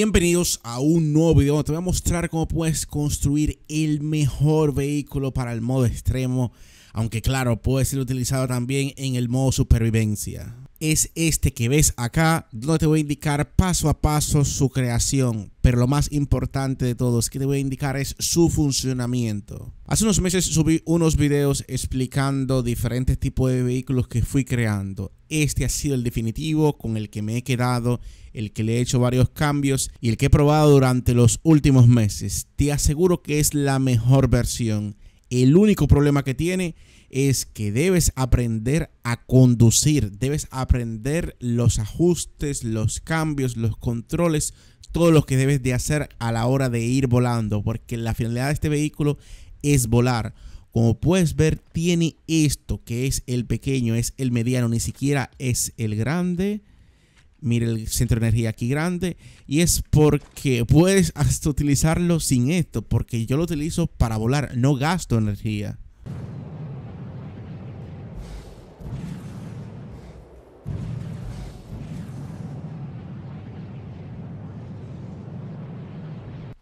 Bienvenidos a un nuevo video donde te voy a mostrar cómo puedes construir el mejor vehículo para el modo extremo, aunque claro, puede ser utilizado también en el modo supervivencia es este que ves acá, donde te voy a indicar paso a paso su creación. Pero lo más importante de todo es que te voy a indicar es su funcionamiento. Hace unos meses subí unos videos explicando diferentes tipos de vehículos que fui creando. Este ha sido el definitivo con el que me he quedado, el que le he hecho varios cambios y el que he probado durante los últimos meses. Te aseguro que es la mejor versión. El único problema que tiene es que debes aprender a conducir, debes aprender los ajustes, los cambios, los controles, todo lo que debes de hacer a la hora de ir volando, porque la finalidad de este vehículo es volar. Como puedes ver, tiene esto que es el pequeño, es el mediano, ni siquiera es el grande mire el centro de energía aquí grande. Y es porque puedes hasta utilizarlo sin esto, porque yo lo utilizo para volar, no gasto energía.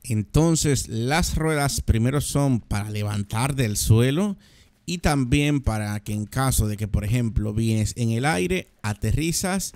Entonces las ruedas primero son para levantar del suelo y también para que en caso de que por ejemplo vienes en el aire, aterrizas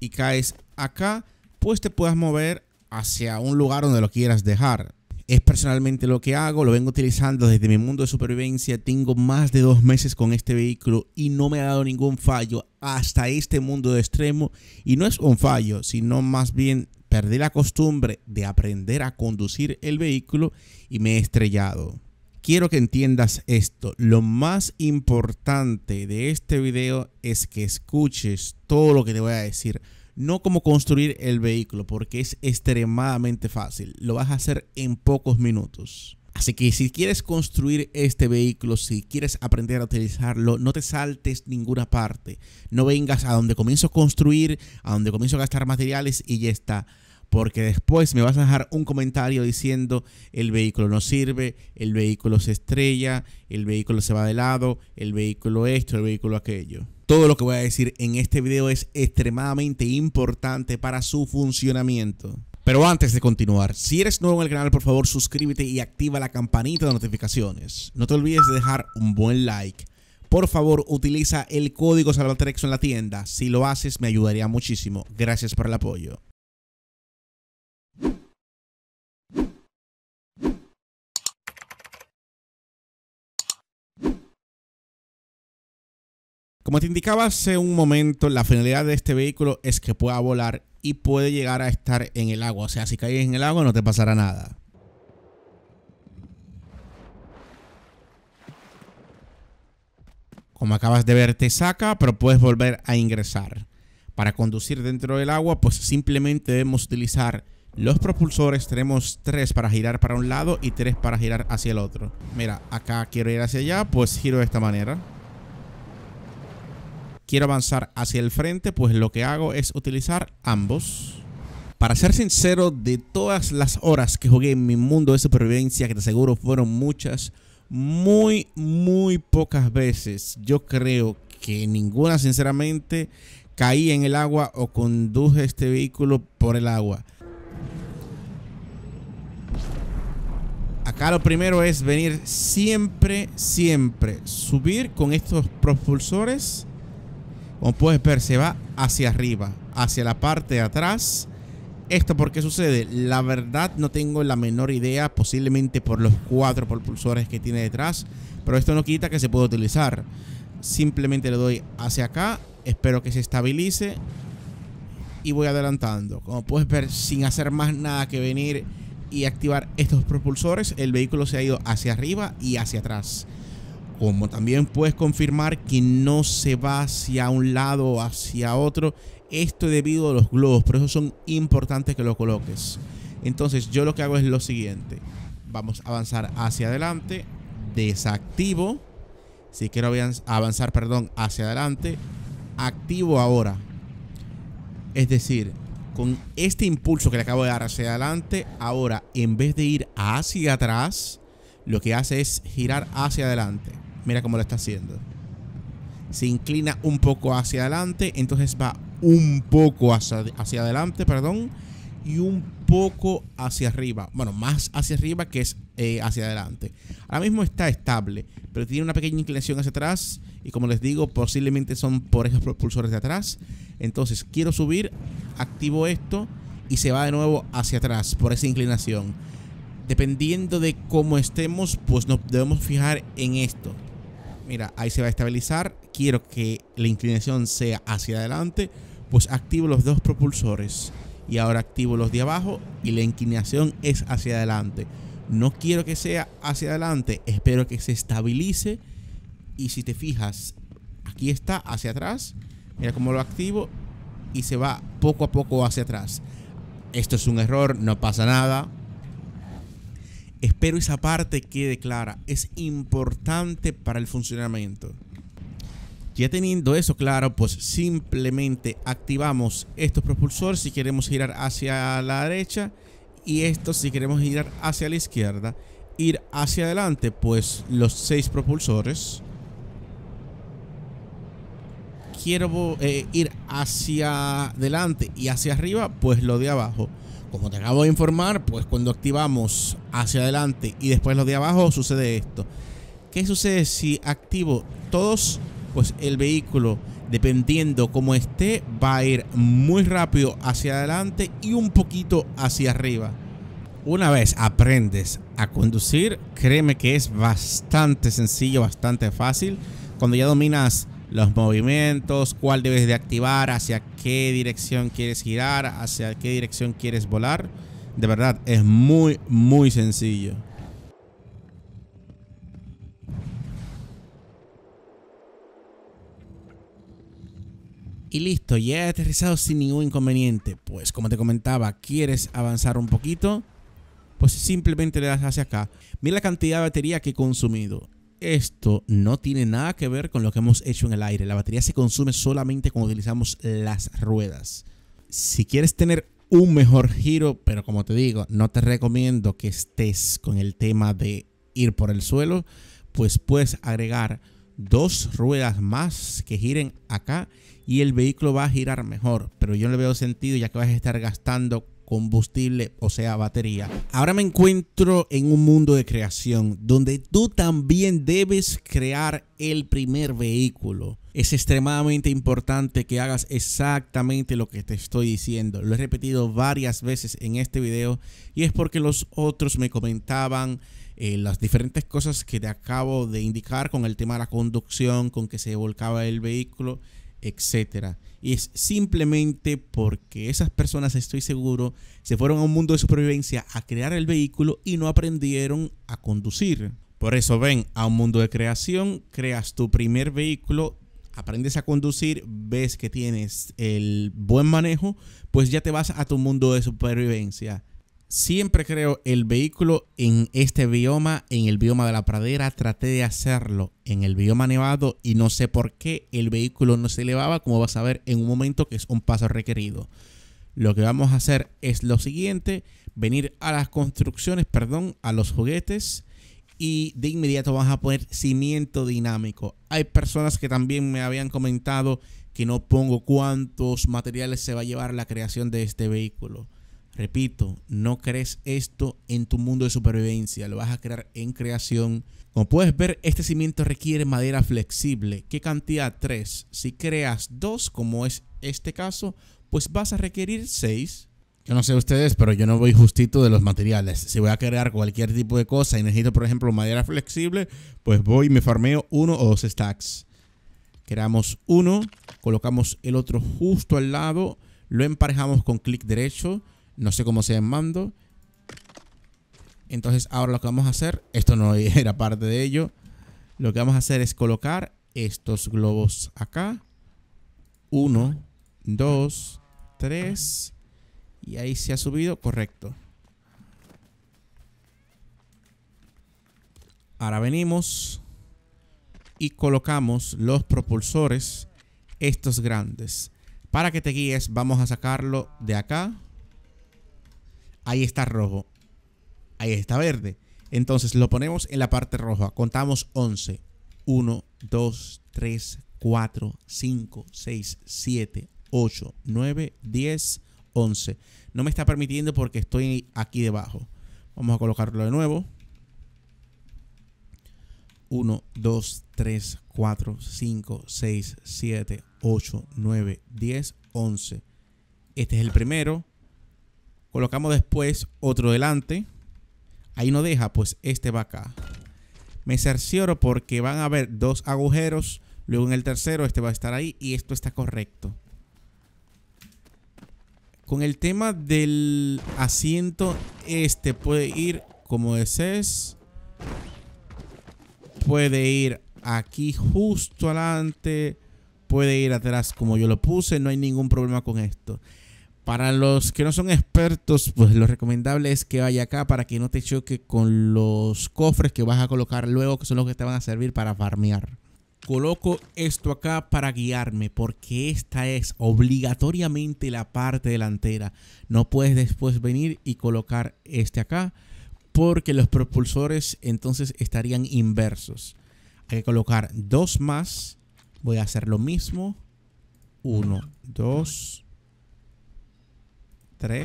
y caes acá, pues te puedas mover hacia un lugar donde lo quieras dejar. Es personalmente lo que hago, lo vengo utilizando desde mi mundo de supervivencia, tengo más de dos meses con este vehículo y no me ha dado ningún fallo hasta este mundo de extremo y no es un fallo, sino más bien perdí la costumbre de aprender a conducir el vehículo y me he estrellado. Quiero que entiendas esto. Lo más importante de este video es que escuches todo lo que te voy a decir. No cómo construir el vehículo, porque es extremadamente fácil. Lo vas a hacer en pocos minutos. Así que si quieres construir este vehículo, si quieres aprender a utilizarlo, no te saltes ninguna parte. No vengas a donde comienzo a construir, a donde comienzo a gastar materiales y ya está porque después me vas a dejar un comentario diciendo el vehículo no sirve, el vehículo se estrella, el vehículo se va de lado, el vehículo esto, el vehículo aquello. Todo lo que voy a decir en este video es extremadamente importante para su funcionamiento. Pero antes de continuar, si eres nuevo en el canal, por favor suscríbete y activa la campanita de notificaciones. No te olvides de dejar un buen like. Por favor, utiliza el código Salvatrexo en la tienda. Si lo haces, me ayudaría muchísimo. Gracias por el apoyo. Como te indicaba hace un momento, la finalidad de este vehículo es que pueda volar y puede llegar a estar en el agua. O sea, si caes en el agua no te pasará nada. Como acabas de ver, te saca, pero puedes volver a ingresar. Para conducir dentro del agua, pues simplemente debemos utilizar los propulsores. Tenemos tres para girar para un lado y tres para girar hacia el otro. Mira, acá quiero ir hacia allá, pues giro de esta manera quiero avanzar hacia el frente, pues lo que hago es utilizar ambos. Para ser sincero, de todas las horas que jugué en mi mundo de supervivencia, que te aseguro fueron muchas, muy, muy pocas veces, yo creo que ninguna, sinceramente, caí en el agua o conduje este vehículo por el agua. Acá lo primero es venir siempre, siempre, subir con estos propulsores como puedes ver, se va hacia arriba, hacia la parte de atrás. ¿Esto por qué sucede? La verdad no tengo la menor idea, posiblemente por los cuatro propulsores que tiene detrás, pero esto no quita que se pueda utilizar. Simplemente le doy hacia acá, espero que se estabilice y voy adelantando. Como puedes ver, sin hacer más nada que venir y activar estos propulsores, el vehículo se ha ido hacia arriba y hacia atrás como también puedes confirmar que no se va hacia un lado o hacia otro, esto debido a los globos, por eso son importantes que lo coloques. Entonces yo lo que hago es lo siguiente, vamos a avanzar hacia adelante, desactivo, si quiero avanzar, perdón, hacia adelante, activo ahora. Es decir, con este impulso que le acabo de dar hacia adelante, ahora en vez de ir hacia atrás, lo que hace es girar hacia adelante. Mira cómo lo está haciendo. Se inclina un poco hacia adelante, entonces va un poco hacia, hacia adelante, perdón, y un poco hacia arriba. Bueno, más hacia arriba que es eh, hacia adelante. Ahora mismo está estable, pero tiene una pequeña inclinación hacia atrás. Y como les digo, posiblemente son por esos propulsores de atrás. Entonces quiero subir, activo esto y se va de nuevo hacia atrás por esa inclinación. Dependiendo de cómo estemos, pues nos debemos fijar en esto mira, ahí se va a estabilizar, quiero que la inclinación sea hacia adelante, pues activo los dos propulsores y ahora activo los de abajo y la inclinación es hacia adelante. No quiero que sea hacia adelante, espero que se estabilice y si te fijas, aquí está hacia atrás, mira cómo lo activo y se va poco a poco hacia atrás. Esto es un error, no pasa nada, Espero esa parte quede clara. Es importante para el funcionamiento. Ya teniendo eso claro, pues simplemente activamos estos propulsores si queremos girar hacia la derecha y estos si queremos girar hacia la izquierda. Ir hacia adelante, pues los seis propulsores. Quiero eh, ir hacia adelante y hacia arriba, pues lo de abajo. Como te acabo de informar, pues cuando activamos hacia adelante y después los de abajo sucede esto. ¿Qué sucede si activo todos? Pues el vehículo, dependiendo cómo esté, va a ir muy rápido hacia adelante y un poquito hacia arriba. Una vez aprendes a conducir, créeme que es bastante sencillo, bastante fácil. Cuando ya dominas los movimientos, cuál debes de activar, hacia qué dirección quieres girar, hacia qué dirección quieres volar. De verdad, es muy, muy sencillo. Y listo, ya he aterrizado sin ningún inconveniente. Pues como te comentaba, ¿quieres avanzar un poquito? Pues simplemente le das hacia acá. Mira la cantidad de batería que he consumido esto no tiene nada que ver con lo que hemos hecho en el aire. La batería se consume solamente cuando utilizamos las ruedas. Si quieres tener un mejor giro, pero como te digo, no te recomiendo que estés con el tema de ir por el suelo, pues puedes agregar dos ruedas más que giren acá y el vehículo va a girar mejor. Pero yo no le veo sentido ya que vas a estar gastando combustible, o sea, batería. Ahora me encuentro en un mundo de creación donde tú también debes crear el primer vehículo. Es extremadamente importante que hagas exactamente lo que te estoy diciendo. Lo he repetido varias veces en este video y es porque los otros me comentaban eh, las diferentes cosas que te acabo de indicar con el tema de la conducción, con que se volcaba el vehículo etcétera. Y es simplemente porque esas personas, estoy seguro, se fueron a un mundo de supervivencia a crear el vehículo y no aprendieron a conducir. Por eso ven a un mundo de creación, creas tu primer vehículo, aprendes a conducir, ves que tienes el buen manejo, pues ya te vas a tu mundo de supervivencia siempre creo el vehículo en este bioma, en el bioma de la pradera. Traté de hacerlo en el bioma nevado y no sé por qué el vehículo no se elevaba, como vas a ver en un momento que es un paso requerido. Lo que vamos a hacer es lo siguiente, venir a las construcciones, perdón, a los juguetes y de inmediato vamos a poner cimiento dinámico. Hay personas que también me habían comentado que no pongo cuántos materiales se va a llevar la creación de este vehículo. Repito, no crees esto en tu mundo de supervivencia, lo vas a crear en creación. Como puedes ver, este cimiento requiere madera flexible. ¿Qué cantidad? 3. Si creas dos, como es este caso, pues vas a requerir 6. Yo no sé ustedes, pero yo no voy justito de los materiales. Si voy a crear cualquier tipo de cosa y necesito, por ejemplo, madera flexible, pues voy y me farmeo uno o dos stacks. Creamos uno, colocamos el otro justo al lado, lo emparejamos con clic derecho no sé cómo sea en mando. Entonces ahora lo que vamos a hacer, esto no era parte de ello. Lo que vamos a hacer es colocar estos globos acá. Uno, dos, tres. Y ahí se ha subido, correcto. Ahora venimos y colocamos los propulsores, estos grandes. Para que te guíes, vamos a sacarlo de acá ahí está rojo, ahí está verde. Entonces lo ponemos en la parte roja, contamos 11. 1, 2, 3, 4, 5, 6, 7, 8, 9, 10, 11. No me está permitiendo porque estoy aquí debajo. Vamos a colocarlo de nuevo. 1, 2, 3, 4, 5, 6, 7, 8, 9, 10, 11. Este es el primero. Colocamos después otro delante. Ahí no deja, pues este va acá. Me cercioro porque van a haber dos agujeros. Luego en el tercero este va a estar ahí y esto está correcto. Con el tema del asiento, este puede ir como desees. Puede ir aquí justo adelante. Puede ir atrás como yo lo puse. No hay ningún problema con esto. Para los que no son expertos, pues lo recomendable es que vaya acá para que no te choque con los cofres que vas a colocar luego, que son los que te van a servir para farmear. Coloco esto acá para guiarme, porque esta es obligatoriamente la parte delantera. No puedes después venir y colocar este acá, porque los propulsores entonces estarían inversos. Hay que colocar dos más. Voy a hacer lo mismo. Uno, dos,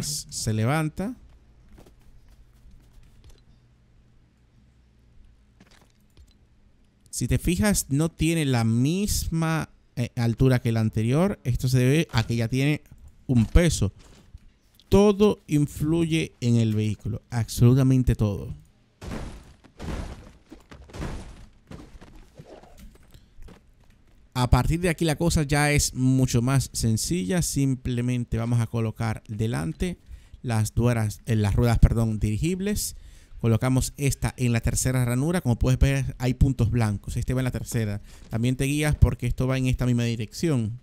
se levanta. Si te fijas, no tiene la misma eh, altura que la anterior. Esto se debe a que ya tiene un peso. Todo influye en el vehículo. Absolutamente todo. A partir de aquí la cosa ya es mucho más sencilla. Simplemente vamos a colocar delante las, dueras, eh, las ruedas perdón, dirigibles. Colocamos esta en la tercera ranura. Como puedes ver hay puntos blancos. Este va en la tercera. También te guías porque esto va en esta misma dirección.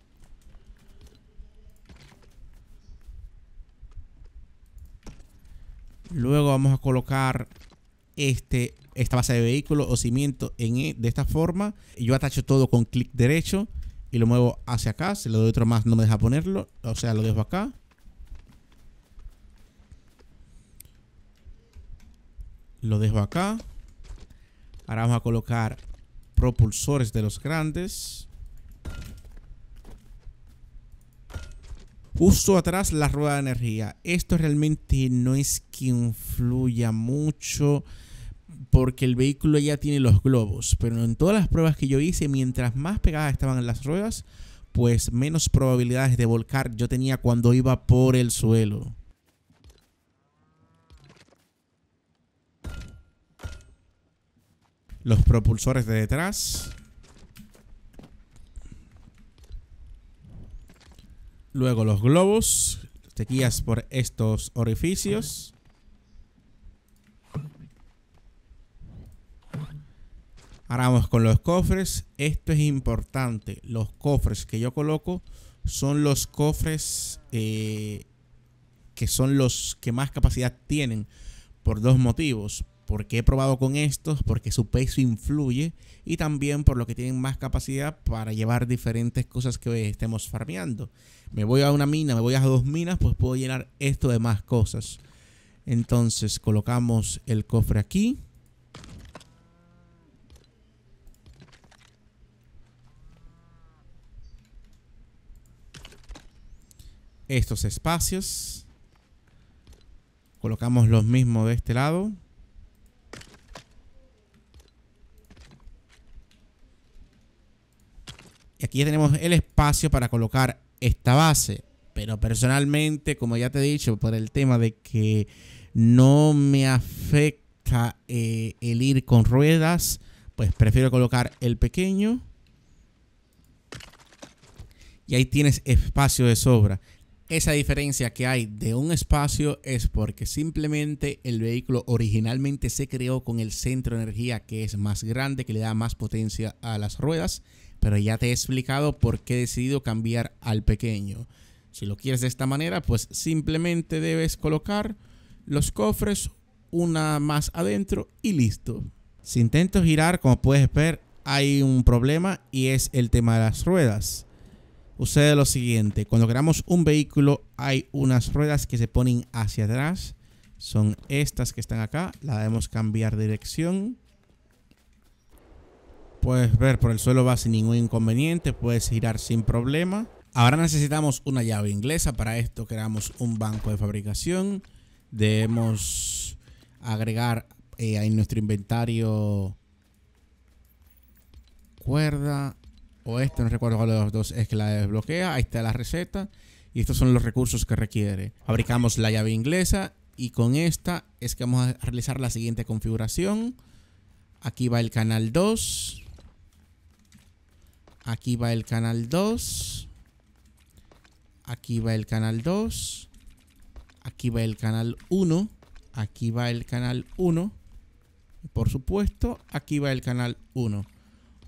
Luego vamos a colocar este esta base de vehículo o cimiento en, e de esta forma. Yo atacho todo con clic derecho y lo muevo hacia acá. Si lo doy otro más no me deja ponerlo. O sea, lo dejo acá. Lo dejo acá. Ahora vamos a colocar propulsores de los grandes. Justo atrás la rueda de energía. Esto realmente no es que influya mucho porque el vehículo ya tiene los globos. Pero en todas las pruebas que yo hice, mientras más pegadas estaban las ruedas, pues menos probabilidades de volcar yo tenía cuando iba por el suelo. Los propulsores de detrás. Luego los globos, Te guías por estos orificios. Ahora vamos con los cofres. Esto es importante. Los cofres que yo coloco son los cofres eh, que son los que más capacidad tienen por dos motivos. Porque he probado con estos, porque su peso influye y también por lo que tienen más capacidad para llevar diferentes cosas que estemos farmeando. Me voy a una mina, me voy a dos minas, pues puedo llenar esto de más cosas. Entonces colocamos el cofre aquí. estos espacios. Colocamos los mismos de este lado. Y aquí ya tenemos el espacio para colocar esta base. Pero personalmente, como ya te he dicho, por el tema de que no me afecta eh, el ir con ruedas, pues prefiero colocar el pequeño. Y ahí tienes espacio de sobra esa diferencia que hay de un espacio es porque simplemente el vehículo originalmente se creó con el centro de energía que es más grande, que le da más potencia a las ruedas, pero ya te he explicado por qué he decidido cambiar al pequeño. Si lo quieres de esta manera, pues simplemente debes colocar los cofres una más adentro y listo. Si intento girar, como puedes ver, hay un problema y es el tema de las ruedas. Sucede lo siguiente, cuando creamos un vehículo hay unas ruedas que se ponen hacia atrás, son estas que están acá, la debemos cambiar de dirección. Puedes ver, por el suelo va sin ningún inconveniente, puedes girar sin problema. Ahora necesitamos una llave inglesa, para esto creamos un banco de fabricación. Debemos agregar eh, en nuestro inventario cuerda, o este, no recuerdo cuál de los dos es que la desbloquea. Ahí está la receta y estos son los recursos que requiere. Fabricamos la llave inglesa y con esta es que vamos a realizar la siguiente configuración. Aquí va el canal 2. Aquí va el canal 2. Aquí va el canal 2. Aquí va el canal 1. Aquí va el canal 1. Por supuesto, aquí va el canal 1.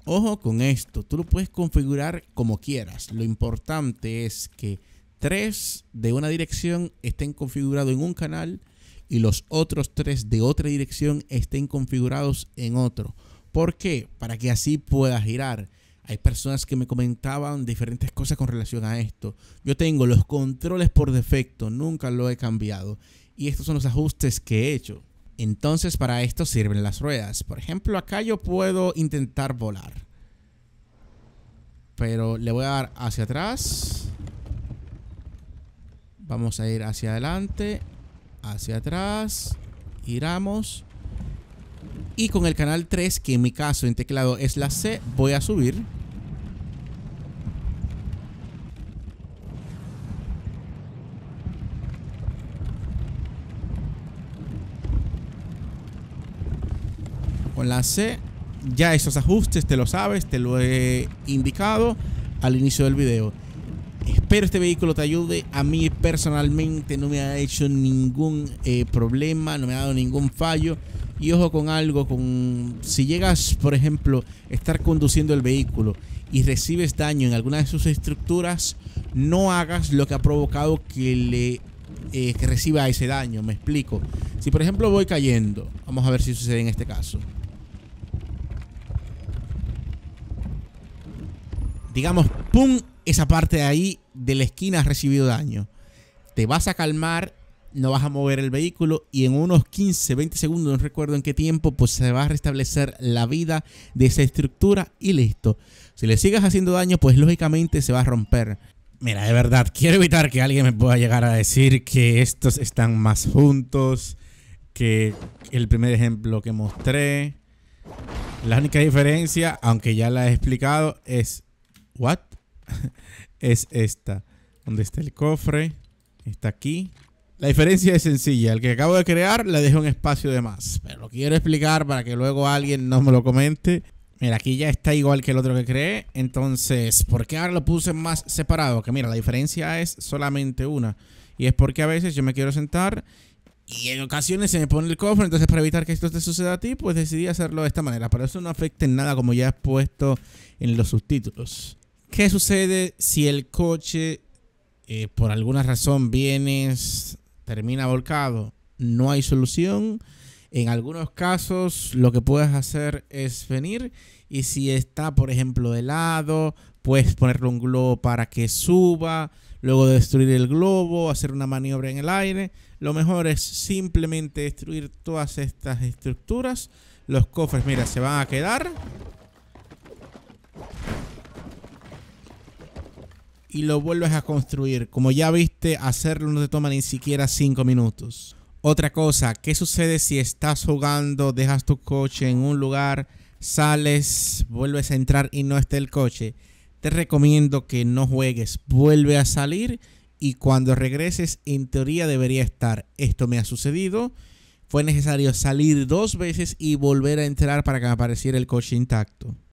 Ojo con esto, tú lo puedes configurar como quieras. Lo importante es que tres de una dirección estén configurados en un canal y los otros tres de otra dirección estén configurados en otro. ¿Por qué? Para que así pueda girar. Hay personas que me comentaban diferentes cosas con relación a esto. Yo tengo los controles por defecto, nunca lo he cambiado. Y estos son los ajustes que he hecho. Entonces para esto sirven las ruedas. Por ejemplo, acá yo puedo intentar volar. Pero le voy a dar hacia atrás. Vamos a ir hacia adelante. Hacia atrás. Giramos. Y con el canal 3, que en mi caso en teclado es la C, voy a subir. Enlace. Ya esos ajustes te lo sabes, te lo he indicado al inicio del video. Espero este vehículo te ayude. A mí personalmente no me ha hecho ningún eh, problema, no me ha dado ningún fallo. Y ojo con algo, con si llegas, por ejemplo, estar conduciendo el vehículo y recibes daño en alguna de sus estructuras, no hagas lo que ha provocado que le eh, que reciba ese daño. Me explico. Si por ejemplo voy cayendo, vamos a ver si sucede en este caso. digamos, ¡pum! Esa parte de ahí de la esquina ha recibido daño. Te vas a calmar, no vas a mover el vehículo y en unos 15, 20 segundos, no recuerdo en qué tiempo, pues se va a restablecer la vida de esa estructura y listo. Si le sigas haciendo daño, pues lógicamente se va a romper. Mira, de verdad, quiero evitar que alguien me pueda llegar a decir que estos están más juntos que el primer ejemplo que mostré. La única diferencia, aunque ya la he explicado, es what es esta. ¿Dónde está el cofre. Está aquí. La diferencia es sencilla. El que acabo de crear le dejo un espacio de más. Pero lo quiero explicar para que luego alguien no me lo comente. Mira, aquí ya está igual que el otro que creé. Entonces, ¿por qué ahora lo puse más separado? Que mira, la diferencia es solamente una. Y es porque a veces yo me quiero sentar y en ocasiones se me pone el cofre. Entonces, para evitar que esto te suceda a ti, pues decidí hacerlo de esta manera. Para eso no afecte en nada como ya has puesto en los subtítulos. ¿Qué sucede si el coche eh, por alguna razón viene, termina volcado? No hay solución. En algunos casos lo que puedes hacer es venir y si está, por ejemplo, de lado, puedes ponerle un globo para que suba, luego destruir el globo, hacer una maniobra en el aire. Lo mejor es simplemente destruir todas estas estructuras. Los cofres, mira, se van a quedar y lo vuelves a construir. Como ya viste, hacerlo no te toma ni siquiera 5 minutos. Otra cosa, ¿qué sucede si estás jugando, dejas tu coche en un lugar, sales, vuelves a entrar y no está el coche? Te recomiendo que no juegues, vuelve a salir y cuando regreses en teoría debería estar. Esto me ha sucedido. Fue necesario salir dos veces y volver a entrar para que apareciera el coche intacto.